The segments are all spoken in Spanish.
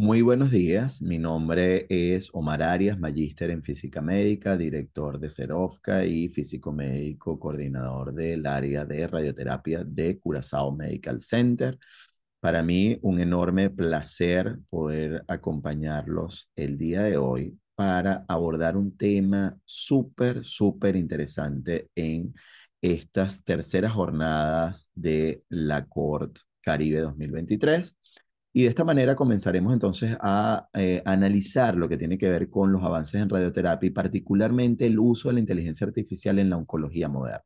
Muy buenos días, mi nombre es Omar Arias, magíster en física médica, director de Cerofca y físico médico coordinador del área de radioterapia de Curazao Medical Center. Para mí un enorme placer poder acompañarlos el día de hoy para abordar un tema súper, súper interesante en estas terceras jornadas de la CORT Caribe 2023 y de esta manera comenzaremos entonces a eh, analizar lo que tiene que ver con los avances en radioterapia y particularmente el uso de la inteligencia artificial en la oncología moderna.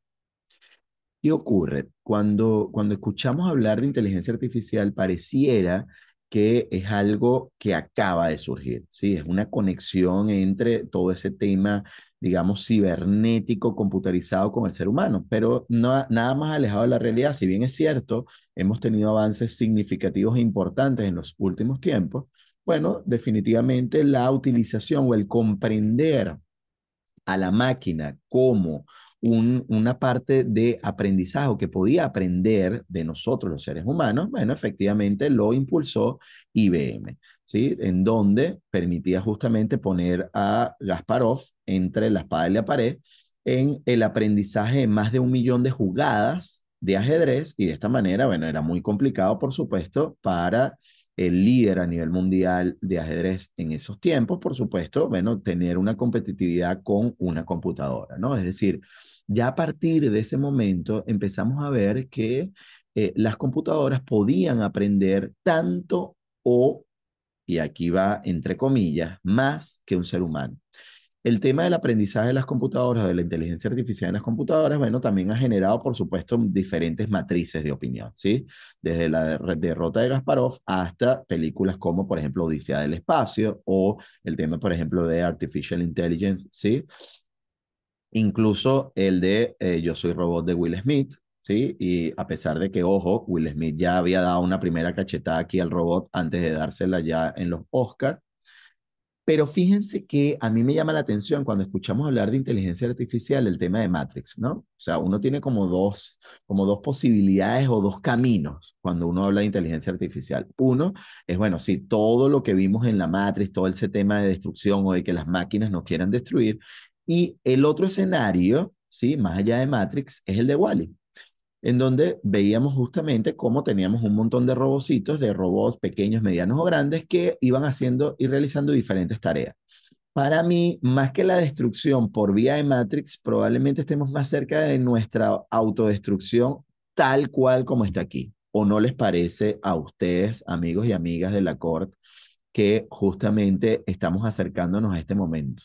¿Qué ocurre? Cuando, cuando escuchamos hablar de inteligencia artificial pareciera que es algo que acaba de surgir, ¿sí? Es una conexión entre todo ese tema, digamos, cibernético, computarizado con el ser humano, pero no, nada más alejado de la realidad. Si bien es cierto, hemos tenido avances significativos e importantes en los últimos tiempos, bueno, definitivamente la utilización o el comprender a la máquina como una parte de aprendizaje que podía aprender de nosotros los seres humanos, bueno, efectivamente lo impulsó IBM, ¿sí? En donde permitía justamente poner a Gasparov entre la espada y la pared en el aprendizaje de más de un millón de jugadas de ajedrez y de esta manera, bueno, era muy complicado, por supuesto, para el líder a nivel mundial de ajedrez en esos tiempos, por supuesto, bueno, tener una competitividad con una computadora, ¿no? Es decir, ya a partir de ese momento empezamos a ver que eh, las computadoras podían aprender tanto o, y aquí va entre comillas, más que un ser humano. El tema del aprendizaje de las computadoras, de la inteligencia artificial en las computadoras, bueno, también ha generado, por supuesto, diferentes matrices de opinión, ¿sí? Desde la derrota de Gasparov hasta películas como, por ejemplo, Odisea del Espacio o el tema, por ejemplo, de Artificial Intelligence, ¿sí? incluso el de eh, Yo soy robot de Will Smith, ¿sí? Y a pesar de que, ojo, Will Smith ya había dado una primera cachetada aquí al robot antes de dársela ya en los Oscars. Pero fíjense que a mí me llama la atención cuando escuchamos hablar de inteligencia artificial el tema de Matrix, ¿no? O sea, uno tiene como dos, como dos posibilidades o dos caminos cuando uno habla de inteligencia artificial. Uno es, bueno, si todo lo que vimos en la Matrix, todo ese tema de destrucción o de que las máquinas nos quieran destruir, y el otro escenario, ¿sí? más allá de Matrix, es el de Wally, en donde veíamos justamente cómo teníamos un montón de robocitos, de robots pequeños, medianos o grandes, que iban haciendo y realizando diferentes tareas. Para mí, más que la destrucción por vía de Matrix, probablemente estemos más cerca de nuestra autodestrucción tal cual como está aquí. ¿O no les parece a ustedes, amigos y amigas de la Corte, que justamente estamos acercándonos a este momento?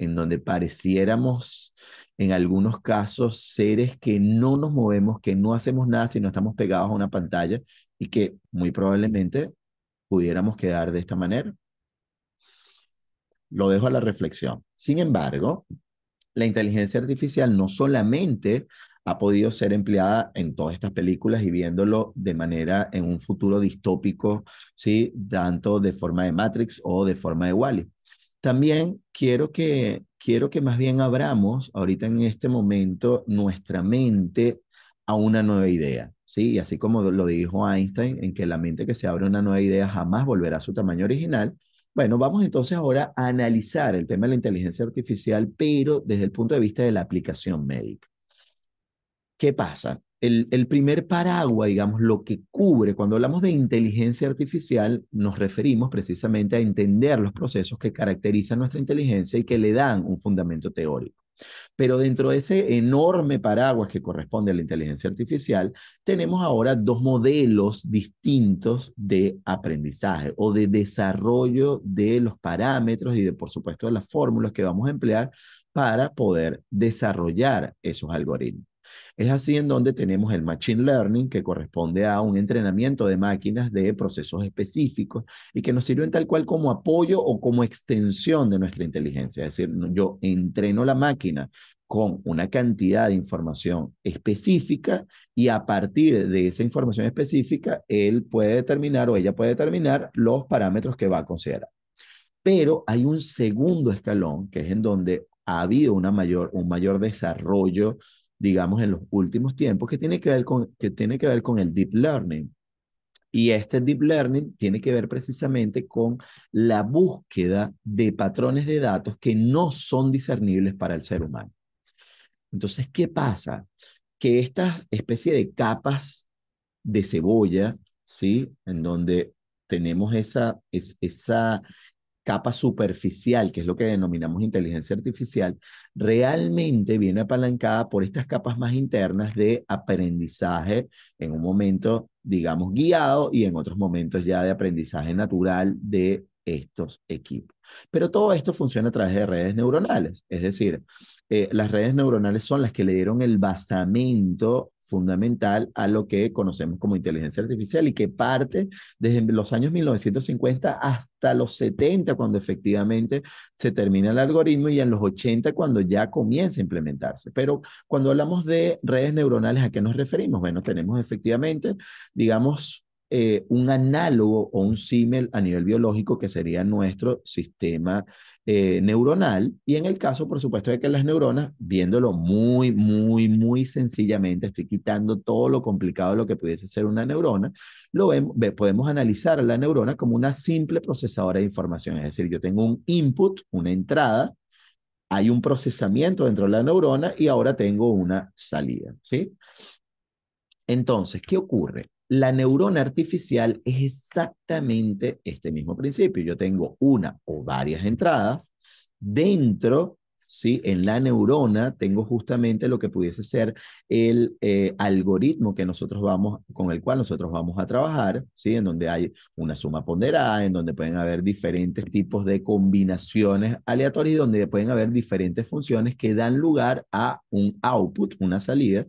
en donde pareciéramos en algunos casos seres que no nos movemos, que no hacemos nada si no estamos pegados a una pantalla y que muy probablemente pudiéramos quedar de esta manera. Lo dejo a la reflexión. Sin embargo, la inteligencia artificial no solamente ha podido ser empleada en todas estas películas y viéndolo de manera en un futuro distópico, ¿sí? tanto de forma de Matrix o de forma de Wally, también quiero que, quiero que más bien abramos ahorita en este momento nuestra mente a una nueva idea. ¿sí? Y así como lo dijo Einstein, en que la mente que se abre a una nueva idea jamás volverá a su tamaño original. Bueno, vamos entonces ahora a analizar el tema de la inteligencia artificial, pero desde el punto de vista de la aplicación médica. ¿Qué pasa? el, primer paraguas, digamos, lo que cubre, cuando hablamos de inteligencia artificial, nos referimos precisamente a entender los procesos que caracterizan nuestra inteligencia y que le dan un fundamento teórico. Pero dentro de ese enorme paraguas que corresponde a la inteligencia artificial, tenemos ahora dos modelos distintos de aprendizaje o de desarrollo de los parámetros y de, por supuesto, de las fórmulas que vamos a emplear para poder desarrollar esos algoritmos. Es así en donde tenemos el Machine Learning, que corresponde a un entrenamiento de máquinas de procesos específicos y que nos sirve en tal cual como apoyo o como extensión de nuestra inteligencia. Es decir, yo entreno la máquina con una cantidad de información específica y a partir de esa información específica, él puede determinar o ella puede determinar los parámetros que va a considerar. Pero hay un segundo escalón, que es en donde ha habido una mayor, un mayor desarrollo digamos, en los últimos tiempos, que tiene que ver con, que tiene que ver con el deep learning. Y este deep learning tiene que ver precisamente con la búsqueda de patrones de datos que no son discernibles para el ser humano. Entonces, ¿qué pasa? Que esta especie de capas de cebolla, ¿sí? En donde tenemos esa, esa, capa superficial, que es lo que denominamos inteligencia artificial, realmente viene apalancada por estas capas más internas de aprendizaje en un momento, digamos, guiado y en otros momentos ya de aprendizaje natural de estos equipos. Pero todo esto funciona a través de redes neuronales, es decir, eh, las redes neuronales son las que le dieron el basamento fundamental a lo que conocemos como inteligencia artificial y que parte desde los años 1950 hasta los 70 cuando efectivamente se termina el algoritmo y en los 80 cuando ya comienza a implementarse. Pero cuando hablamos de redes neuronales, ¿a qué nos referimos? Bueno, tenemos efectivamente, digamos, eh, un análogo o un símil a nivel biológico que sería nuestro sistema eh, neuronal. Y en el caso, por supuesto, de que las neuronas, viéndolo muy, muy, muy sencillamente, estoy quitando todo lo complicado de lo que pudiese ser una neurona, lo podemos analizar a la neurona como una simple procesadora de información. Es decir, yo tengo un input, una entrada, hay un procesamiento dentro de la neurona y ahora tengo una salida, ¿sí? Entonces, ¿qué ocurre? La neurona artificial es exactamente este mismo principio. Yo tengo una o varias entradas. Dentro, ¿sí? en la neurona, tengo justamente lo que pudiese ser el eh, algoritmo que nosotros vamos, con el cual nosotros vamos a trabajar, ¿sí? en donde hay una suma ponderada, en donde pueden haber diferentes tipos de combinaciones aleatorias, donde pueden haber diferentes funciones que dan lugar a un output, una salida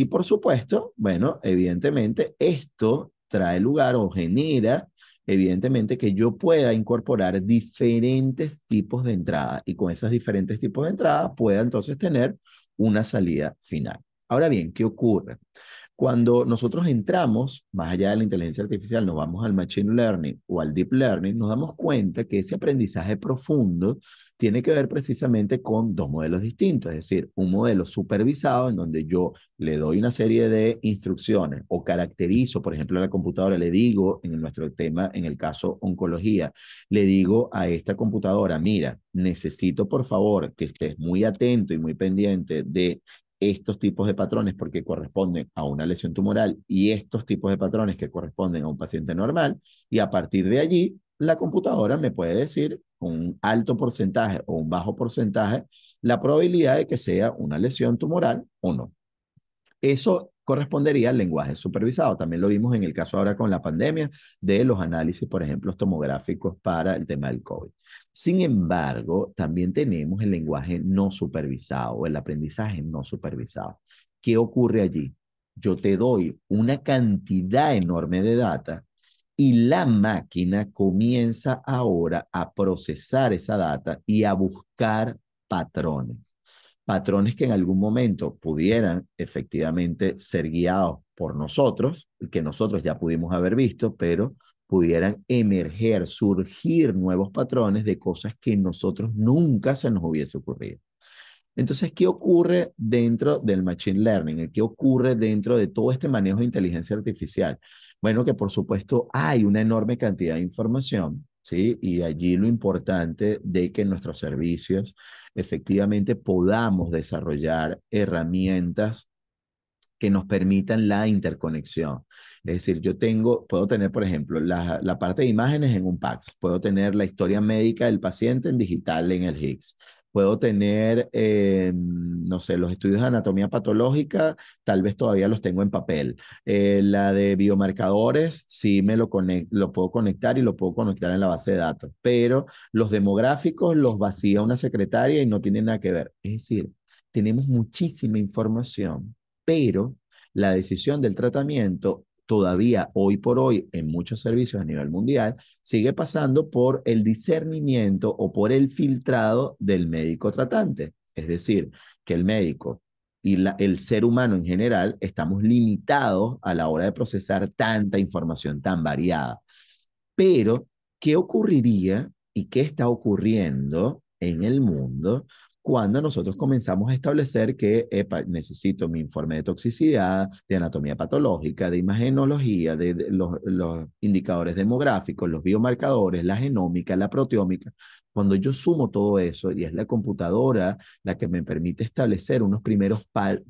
y por supuesto, bueno, evidentemente esto trae lugar o genera, evidentemente, que yo pueda incorporar diferentes tipos de entrada y con esos diferentes tipos de entrada pueda entonces tener una salida final. Ahora bien, ¿qué ocurre? Cuando nosotros entramos, más allá de la inteligencia artificial, nos vamos al machine learning o al deep learning, nos damos cuenta que ese aprendizaje profundo tiene que ver precisamente con dos modelos distintos, es decir, un modelo supervisado en donde yo le doy una serie de instrucciones o caracterizo, por ejemplo, a la computadora, le digo en nuestro tema, en el caso oncología, le digo a esta computadora, mira, necesito por favor que estés muy atento y muy pendiente de estos tipos de patrones porque corresponden a una lesión tumoral y estos tipos de patrones que corresponden a un paciente normal y a partir de allí la computadora me puede decir un alto porcentaje o un bajo porcentaje la probabilidad de que sea una lesión tumoral o no. Eso correspondería al lenguaje supervisado. También lo vimos en el caso ahora con la pandemia de los análisis, por ejemplo, tomográficos para el tema del COVID. Sin embargo, también tenemos el lenguaje no supervisado o el aprendizaje no supervisado. ¿Qué ocurre allí? Yo te doy una cantidad enorme de data y la máquina comienza ahora a procesar esa data y a buscar patrones patrones que en algún momento pudieran efectivamente ser guiados por nosotros, que nosotros ya pudimos haber visto, pero pudieran emerger, surgir nuevos patrones de cosas que nosotros nunca se nos hubiese ocurrido. Entonces, ¿qué ocurre dentro del Machine Learning? ¿Qué ocurre dentro de todo este manejo de inteligencia artificial? Bueno, que por supuesto hay una enorme cantidad de información y allí lo importante de que en nuestros servicios efectivamente podamos desarrollar herramientas que nos permitan la interconexión. Es decir, yo tengo, puedo tener, por ejemplo, la, la, parte de imágenes en un PAX, puedo tener la historia médica del paciente en digital en el higgs puedo tener, eh, no sé, los estudios de anatomía patológica, tal vez todavía los tengo en papel. Eh, la de biomarcadores, sí me lo, puedo conectar y lo puedo conectar en la base de datos, pero los demográficos los vacía una secretaria y no tienen nada que ver. Es decir, tenemos muchísima información, pero la decisión del tratamiento todavía hoy por hoy en muchos servicios a nivel mundial sigue pasando por el discernimiento o por el filtrado del médico tratante. Es decir, que el médico y el ser humano en general estamos limitados a la hora de procesar tanta información tan variada. Pero, ¿qué ocurriría y qué está ocurriendo en el mundo cuando nosotros comenzamos a establecer que necesito mi informe de toxicidad, de anatomía patológica, de imagenología, de, los, los, indicadores demográficos, los biomarcadores, la genómica, la proteómica. Cuando yo sumo todo eso y es la computadora la que me permite establecer unos primeros,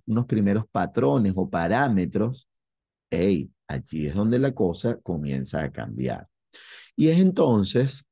unos primeros patrones o parámetros, hey, allí es donde la cosa comienza a cambiar. Y es entonces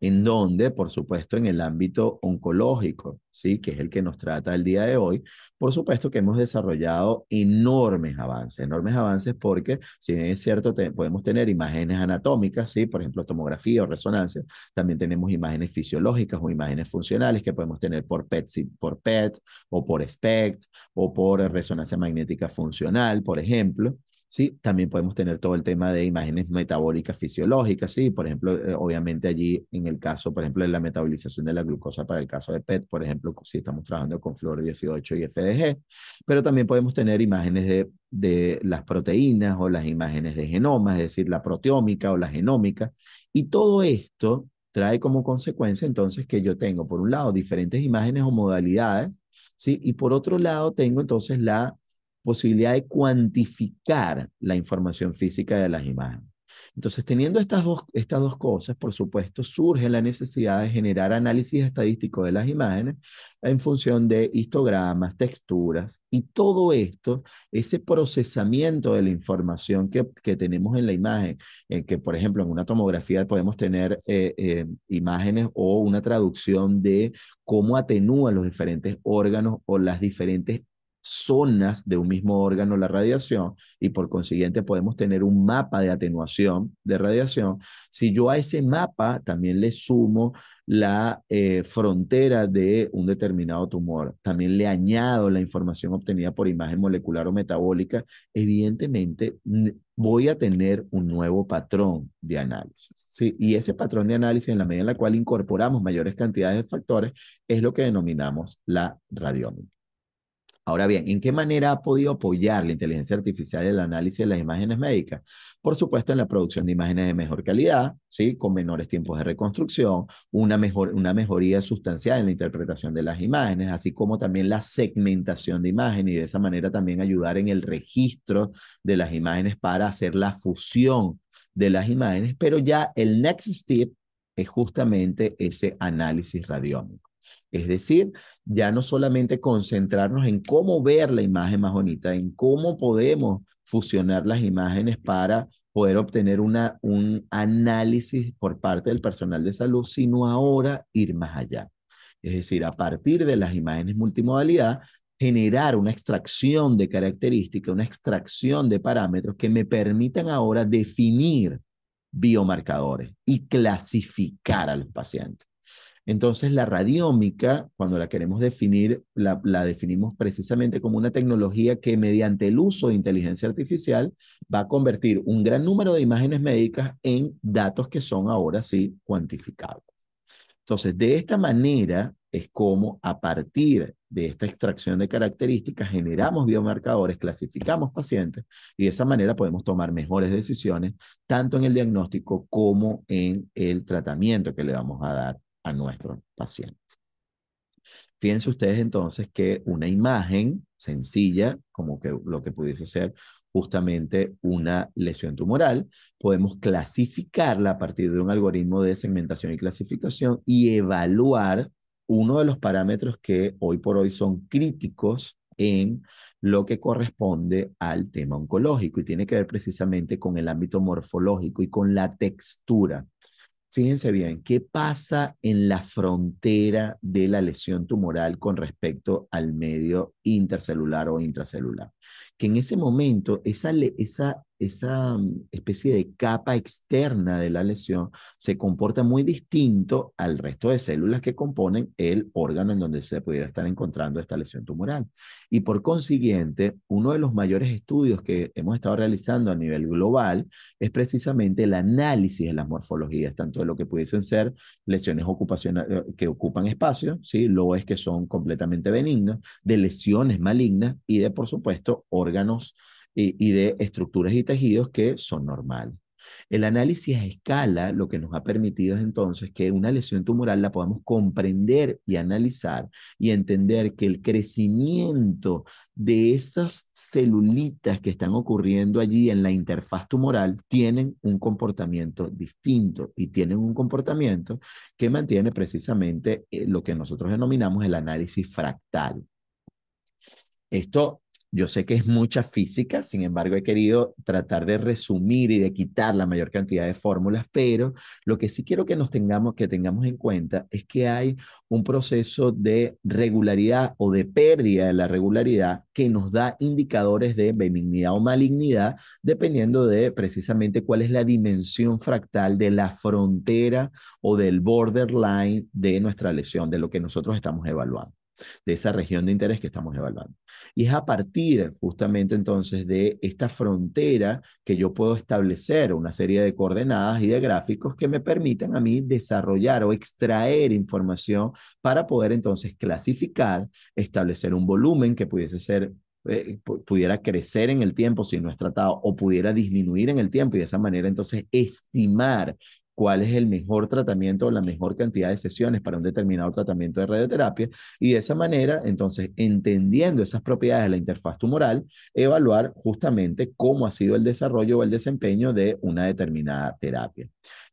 en donde, por supuesto, en el ámbito oncológico, ¿sí? que es el que nos trata el día de hoy, por supuesto que hemos desarrollado enormes avances, enormes avances porque, si es cierto, podemos tener imágenes anatómicas, ¿sí? por ejemplo, tomografía o resonancia, también tenemos imágenes fisiológicas o imágenes funcionales que podemos tener por PET, por PET o por SPECT o por resonancia magnética funcional, por ejemplo. ¿sí? También podemos tener todo el tema de imágenes metabólicas fisiológicas, ¿sí? Por ejemplo, eh, obviamente allí en el caso, por ejemplo, de la metabolización de la glucosa para el caso de PET, por ejemplo, si estamos trabajando con flor 18 y FDG, pero también podemos tener imágenes de, las proteínas o las imágenes de genomas, es decir, la proteómica o la genómica, y todo esto trae como consecuencia entonces que yo tengo, por un lado, diferentes imágenes o modalidades, ¿sí? Y por otro lado, tengo entonces la posibilidad de cuantificar la información física de las imágenes. Entonces, teniendo estas dos, estas dos cosas, por supuesto, surge la necesidad de generar análisis estadístico de las imágenes en función de histogramas, texturas y todo esto, ese procesamiento de la información que, que tenemos en la imagen, en eh, que, por ejemplo, en una tomografía podemos tener eh, eh, imágenes o una traducción de cómo atenúan los diferentes órganos o las diferentes zonas de un mismo órgano la radiación y por consiguiente podemos tener un mapa de atenuación de radiación. Si yo a ese mapa también le sumo la eh, frontera de un determinado tumor, también le añado la información obtenida por imagen molecular o metabólica, evidentemente voy a tener un nuevo patrón de análisis. Y ese patrón de análisis, en la medida en la cual incorporamos mayores cantidades de factores, es lo que denominamos la radiómica. Ahora bien, ¿en qué manera ha podido apoyar la inteligencia artificial el análisis de las imágenes médicas? Por supuesto, en la producción de imágenes de mejor calidad, ¿sí? con menores tiempos de reconstrucción, una, mejor, una mejoría sustancial en la interpretación de las imágenes, así como también la segmentación de imágenes y de esa manera también ayudar en el registro de las imágenes para hacer la fusión de las imágenes, pero ya el next step es justamente ese análisis radiómico. Es decir, ya no solamente concentrarnos en cómo ver la imagen más bonita, en cómo podemos fusionar las imágenes para poder obtener una, un análisis por parte del personal de salud, sino ahora ir más allá. Es decir, a partir de las imágenes multimodalidad, generar una extracción de características, una extracción de parámetros que me permitan ahora definir biomarcadores y clasificar a los pacientes. Entonces, la radiómica, cuando la queremos definir, la, definimos precisamente como una tecnología que mediante el uso de inteligencia artificial va a convertir un gran número de imágenes médicas en datos que son ahora sí cuantificables. Entonces, de esta manera es como a partir de esta extracción de características generamos biomarcadores, clasificamos pacientes y de esa manera podemos tomar mejores decisiones tanto en el diagnóstico como en el tratamiento que le vamos a dar nuestro paciente. pacientes. Fíjense ustedes entonces que una imagen sencilla, como que lo que pudiese ser justamente una lesión tumoral, podemos clasificarla a partir de un algoritmo de segmentación y clasificación y evaluar uno de los parámetros que hoy por hoy son críticos en lo que corresponde al tema oncológico y tiene que ver precisamente con el ámbito morfológico y con la textura fíjense bien, ¿qué pasa en la frontera de la lesión tumoral con respecto al medio intercelular o intracelular. Que en ese momento esa, esa, mm, especie de capa externa de la lesión se comporta muy distinto al resto de células que componen el órgano en donde se pudiera estar encontrando esta lesión tumoral. Y por consiguiente, uno de los mayores estudios que hemos estado realizando a nivel global es precisamente el análisis de las morfologías, tanto de lo que pudiesen ser lesiones ocupacionales eh, que ocupan espacio, ¿sí? lo es que son completamente benignos de lesiones lesiones malignas y de, por supuesto, órganos y, eh, y de estructuras y tejidos que son normales. El análisis a escala lo que nos ha permitido es entonces que una lesión tumoral la podamos comprender y analizar y entender que el crecimiento de esas celulitas que están ocurriendo allí en la interfaz tumoral tienen un comportamiento distinto y tienen un comportamiento que mantiene precisamente eh, lo que nosotros denominamos el análisis fractal. Esto yo sé que es mucha física, sin embargo he querido tratar de resumir y de quitar la mayor cantidad de fórmulas, pero lo que sí quiero que nos tengamos que tengamos en cuenta es que hay un proceso de regularidad o de pérdida de la regularidad que nos da indicadores de benignidad o malignidad dependiendo de precisamente cuál es la dimensión fractal de la frontera o del borderline de nuestra lesión, de lo que nosotros estamos evaluando de esa región de interés que estamos evaluando. Y es a partir justamente entonces de esta frontera que yo puedo establecer una serie de coordenadas y de gráficos que me permitan a mí desarrollar o extraer información para poder entonces clasificar, establecer un volumen que pudiese ser eh, pudiera crecer en el tiempo si no es tratado o pudiera disminuir en el tiempo y de esa manera entonces estimar cuál es el mejor tratamiento o la mejor cantidad de sesiones para un determinado tratamiento de radioterapia y de esa manera, entonces, entendiendo esas propiedades de la interfaz tumoral, evaluar justamente cómo ha sido el desarrollo o el desempeño de una determinada terapia.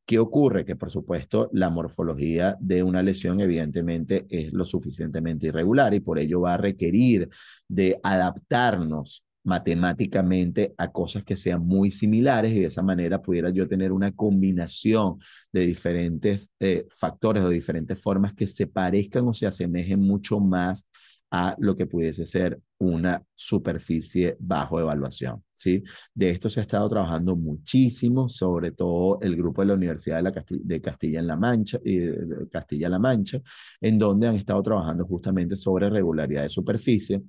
¿Qué ocurre? Que por supuesto la morfología de una lesión evidentemente es lo suficientemente irregular y por ello va a requerir de adaptarnos matemáticamente a cosas que sean muy similares y de esa manera pudiera yo tener una combinación de diferentes eh, factores o diferentes formas que se parezcan o se asemejen mucho más a lo que pudiese ser una superficie bajo evaluación. ¿sí? De esto se ha estado trabajando muchísimo, sobre todo el grupo de la Universidad de, Castilla, la Mancha, Castilla-La Mancha, en donde han estado trabajando justamente sobre regularidad de superficie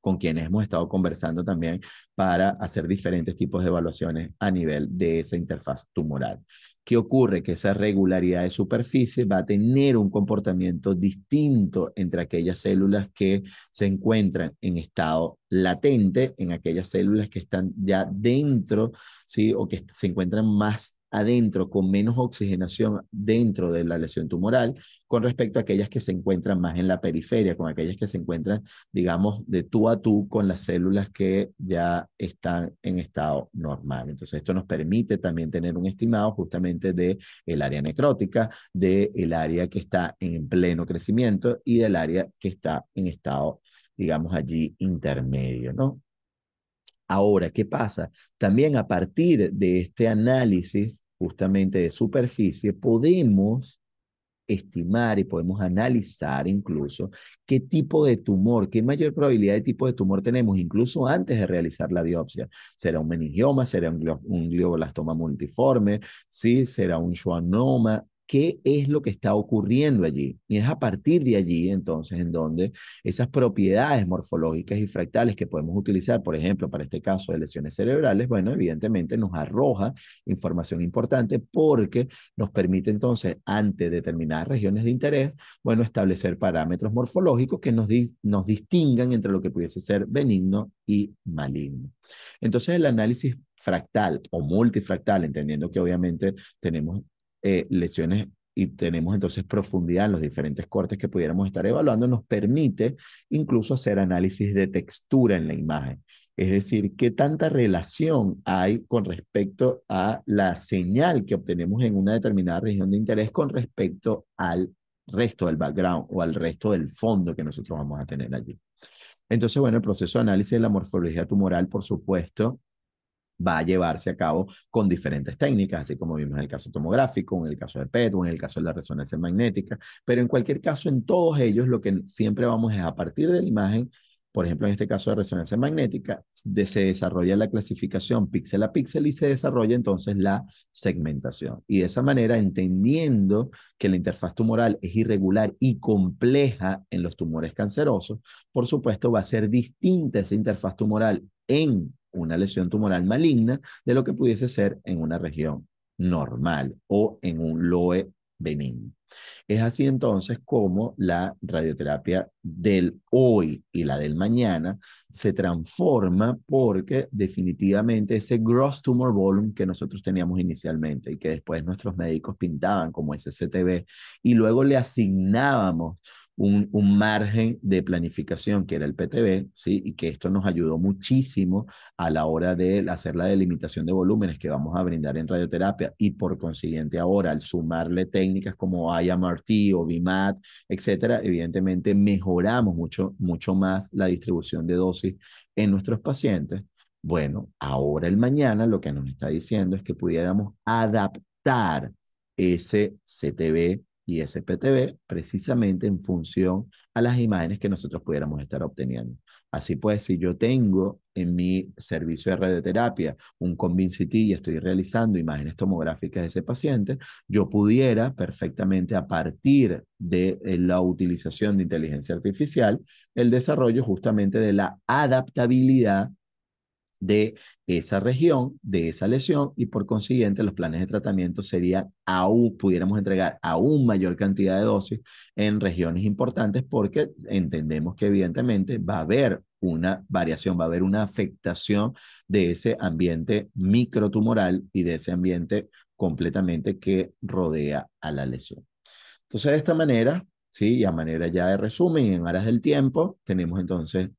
con quienes hemos estado conversando también para hacer diferentes tipos de evaluaciones a nivel de esa interfaz tumoral. ¿Qué ocurre? Que esa regularidad de superficie va a tener un comportamiento distinto entre aquellas células que se encuentran en estado latente, en aquellas células que están ya dentro, ¿sí? O que se encuentran más adentro con menos oxigenación dentro de la lesión tumoral con respecto a aquellas que se encuentran más en la periferia, con aquellas que se encuentran, digamos, de tú a tú con las células que ya están en estado normal. Entonces, esto nos permite también tener un estimado justamente de el área necrótica, de el área que está en pleno crecimiento y del área que está en estado, digamos, allí intermedio, ¿no? Ahora, ¿qué pasa? También a partir de este análisis justamente de superficie, podemos estimar y podemos analizar incluso qué tipo de tumor, qué mayor probabilidad de tipo de tumor tenemos, incluso antes de realizar la biopsia. ¿Será un meningioma? ¿Será un, glioblastoma multiforme? ¿Sí? ¿Será un schwannoma? qué es lo que está ocurriendo allí. Y es a partir de allí, entonces, en donde esas propiedades morfológicas y fractales que podemos utilizar, por ejemplo, para este caso de lesiones cerebrales, bueno, evidentemente nos arroja información importante porque nos permite entonces, ante determinadas regiones de interés, bueno, establecer parámetros morfológicos que nos, nos distingan entre lo que pudiese ser benigno y maligno. Entonces, el análisis fractal o multifractal, entendiendo que obviamente tenemos eh, lesiones y tenemos entonces profundidad en los diferentes cortes que pudiéramos estar evaluando, nos permite incluso hacer análisis de textura en la imagen. Es decir, qué tanta relación hay con respecto a la señal que obtenemos en una determinada región de interés con respecto al resto del background o al resto del fondo que nosotros vamos a tener allí. Entonces, bueno, el proceso de análisis de la morfología tumoral, por supuesto, va a llevarse a cabo con diferentes técnicas, así como vimos en el caso tomográfico, en el caso de PET o en el caso de la resonancia magnética, pero en cualquier caso, en todos ellos lo que siempre vamos es a partir de la imagen, por ejemplo, en este caso de resonancia magnética, se desarrolla la clasificación píxel a píxel y se desarrolla entonces la segmentación. Y de esa manera, entendiendo que la interfaz tumoral es irregular y compleja en los tumores cancerosos, por supuesto, va a ser distinta esa interfaz tumoral en una lesión tumoral maligna de lo que pudiese ser en una región normal o en un loe benigno. Es así entonces como la radioterapia del hoy y la del mañana se transforma porque definitivamente ese gross tumor volume que nosotros teníamos inicialmente y que después nuestros médicos pintaban como SCTV y luego le asignábamos un, margen de planificación que era el PTB, ¿sí? y que esto nos ayudó muchísimo a la hora de hacer la delimitación de volúmenes que vamos a brindar en radioterapia y por consiguiente ahora al sumarle técnicas como IMRT o BIMAT, etcétera, evidentemente mejoramos mucho, mucho más la distribución de dosis en nuestros pacientes. Bueno, ahora el mañana lo que nos está diciendo es que pudiéramos adaptar ese CTB y SPTV precisamente en función a las imágenes que nosotros pudiéramos estar obteniendo. Así pues, si yo tengo en mi servicio de radioterapia un ConvinCity y estoy realizando imágenes tomográficas de ese paciente, yo pudiera perfectamente a partir de eh, la utilización de inteligencia artificial, el desarrollo justamente de la adaptabilidad de esa región, de esa lesión, y por consiguiente los planes de tratamiento serían aún, pudiéramos entregar aún mayor cantidad de dosis en regiones importantes porque entendemos que evidentemente va a haber una variación, va a haber una afectación de ese ambiente microtumoral y de ese ambiente completamente que rodea a la lesión. Entonces, de esta manera, ¿sí? y a manera ya de resumen, en aras del tiempo, tenemos entonces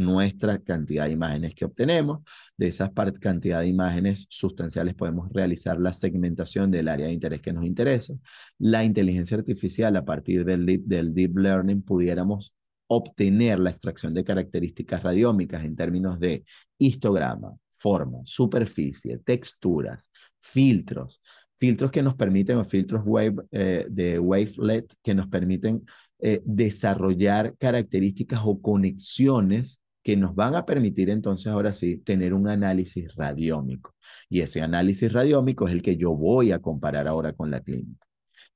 nuestra cantidad de imágenes que obtenemos. De esa cantidad de imágenes sustanciales podemos realizar la segmentación del área de interés que nos interesa. La inteligencia artificial a partir del, deep, del deep learning pudiéramos obtener la extracción de características radiómicas en términos de histograma, forma, superficie, texturas, filtros, filtros que nos permiten, o filtros wave, eh, de wavelet, que nos permiten eh, desarrollar características o conexiones que nos van a permitir entonces ahora sí tener un análisis radiómico. Y ese análisis radiómico es el que yo voy a comparar ahora con la clínica.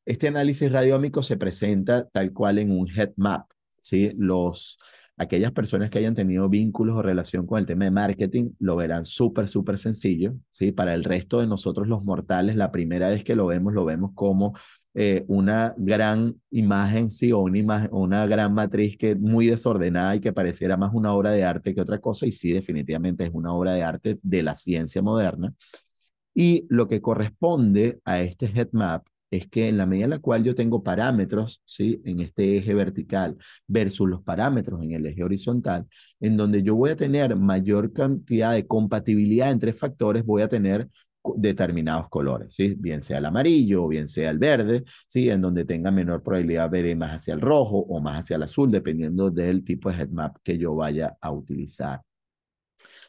Este análisis radiómico se presenta tal cual en un head map, ¿sí? Los, aquellas personas que hayan tenido vínculos o relación con el tema de marketing lo verán súper, súper sencillo, ¿sí? Para el resto de nosotros los mortales, la primera vez que lo vemos, lo vemos como eh, una gran imagen, O una, gran matriz que muy desordenada y que pareciera más una obra de arte que otra cosa, y sí, definitivamente es una obra de arte de la ciencia moderna. Y lo que corresponde a este map, es que en la medida en la cual yo tengo parámetros, ¿sí? En este eje vertical versus los parámetros en el eje horizontal, en donde yo voy a tener mayor cantidad de compatibilidad entre factores, voy a tener determinados colores, ¿sí? bien sea el amarillo o bien sea el verde, ¿sí? en donde tenga menor probabilidad veré más hacia el rojo o más hacia el azul, dependiendo del tipo de headmap que yo vaya a utilizar.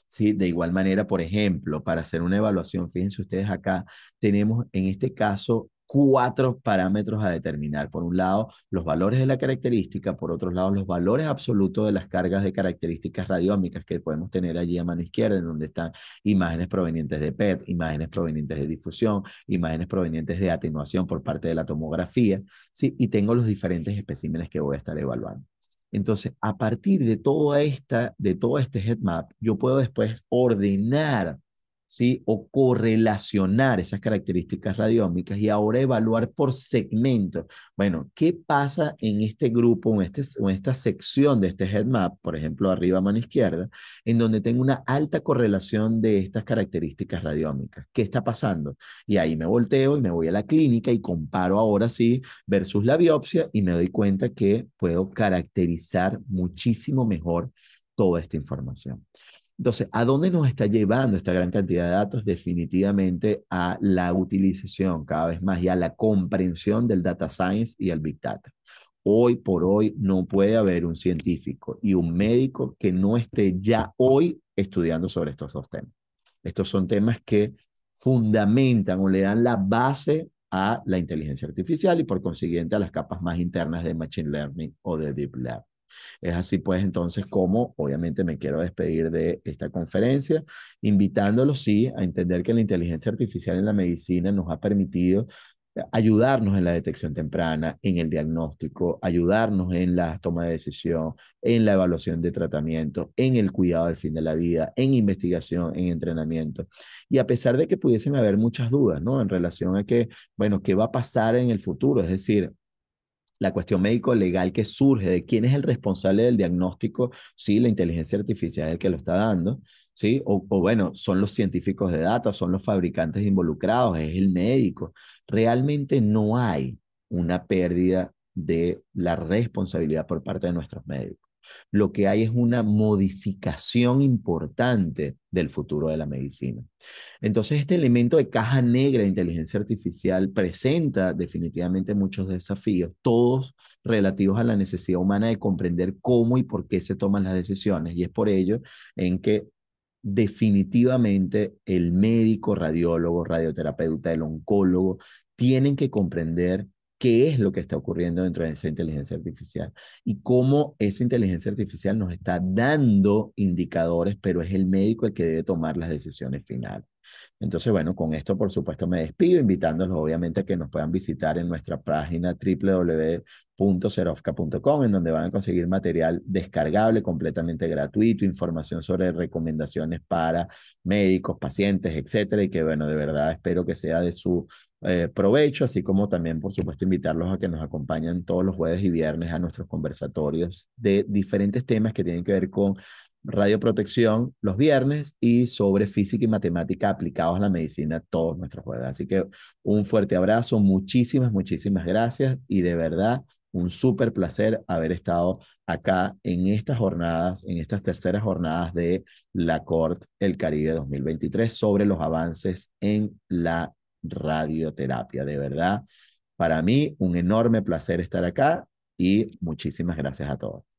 ¿Sí? De igual manera, por ejemplo, para hacer una evaluación, fíjense ustedes acá, tenemos en este caso cuatro parámetros a determinar. Por un lado, los valores de la característica, por otro lado, los valores absolutos de las cargas de características radiómicas que podemos tener allí a mano izquierda, en donde están imágenes provenientes de PET, imágenes provenientes de difusión, imágenes provenientes de atenuación por parte de la tomografía, ¿sí? y tengo los diferentes especímenes que voy a estar evaluando. Entonces, a partir de, toda esta, de todo este map, yo puedo después ordenar ¿sí? o correlacionar esas características radiómicas y ahora evaluar por segmento Bueno, ¿qué pasa en este grupo, en, este, en esta sección de este map por ejemplo, arriba a mano izquierda, en donde tengo una alta correlación de estas características radiómicas? ¿Qué está pasando? Y ahí me volteo y me voy a la clínica y comparo ahora sí versus la biopsia y me doy cuenta que puedo caracterizar muchísimo mejor toda esta información. Entonces, ¿a dónde nos está llevando esta gran cantidad de datos? Definitivamente a la utilización cada vez más y a la comprensión del data science y el big data. Hoy por hoy no puede haber un científico y un médico que no esté ya hoy estudiando sobre estos dos temas. Estos son temas que fundamentan o le dan la base a la inteligencia artificial y por consiguiente a las capas más internas de Machine Learning o de Deep Learning. Es así pues entonces como obviamente me quiero despedir de esta conferencia, invitándolos sí a entender que la inteligencia artificial en la medicina nos ha permitido ayudarnos en la detección temprana, en el diagnóstico, ayudarnos en la toma de decisión, en la evaluación de tratamiento, en el cuidado del fin de la vida, en investigación, en entrenamiento. Y a pesar de que pudiesen haber muchas dudas, ¿no? En relación a que, bueno, ¿qué va a pasar en el futuro? Es decir, la cuestión médico-legal que surge de quién es el responsable del diagnóstico, si la inteligencia artificial es el que lo está dando, ¿sí? O, o, bueno, son los científicos de datos, son los fabricantes involucrados, es el médico. Realmente no hay una pérdida de la responsabilidad por parte de nuestros médicos. Lo que hay es una modificación importante del futuro de la medicina. Entonces, este elemento de caja negra de inteligencia artificial presenta definitivamente muchos desafíos, todos relativos a la necesidad humana de comprender cómo y por qué se toman las decisiones. Y es por ello en que definitivamente el médico, radiólogo, radioterapeuta, el oncólogo, tienen que comprender qué es lo que está ocurriendo dentro de esa inteligencia artificial y cómo esa inteligencia artificial nos está dando indicadores, pero es el médico el que debe tomar las decisiones finales. Entonces, bueno, con esto, por supuesto, me despido, invitándolos obviamente a que nos puedan visitar en nuestra página www.serofka.com, en donde van a conseguir material descargable, completamente gratuito, información sobre recomendaciones para médicos, pacientes, etcétera, y que, bueno, de verdad espero que sea de su eh, provecho, así como también, por supuesto, invitarlos a que nos acompañen todos los jueves y viernes a nuestros conversatorios de diferentes temas que tienen que ver con radioprotección los viernes y sobre física y matemática aplicados a la medicina todos nuestros jueves. Así que un fuerte abrazo, muchísimas, muchísimas gracias y de verdad un súper placer haber estado acá en estas jornadas, en estas terceras jornadas de la CORT El Caribe 2023 sobre los avances en la radioterapia. De verdad, para mí un enorme placer estar acá y muchísimas gracias a todos.